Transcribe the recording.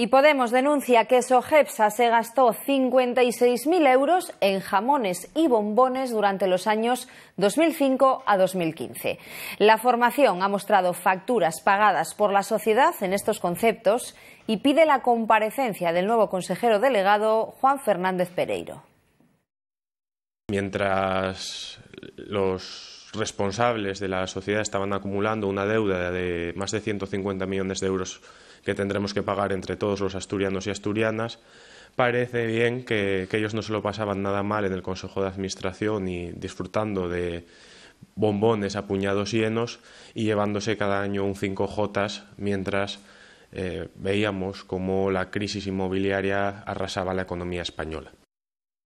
Y Podemos denuncia que Sogepsa se gastó 56.000 euros en jamones y bombones durante los años 2005 a 2015. La formación ha mostrado facturas pagadas por la sociedad en estos conceptos y pide la comparecencia del nuevo consejero delegado Juan Fernández Pereiro. Mientras los responsables de la sociedad estaban acumulando una deuda de más de 150 millones de euros que tendremos que pagar entre todos los asturianos y asturianas, parece bien que, ellos no se lo pasaban nada mal en el Consejo de Administración y disfrutando de bombones a puñados llenos y llevándose cada año un 5J mientras eh, veíamos cómo la crisis inmobiliaria arrasaba la economía española.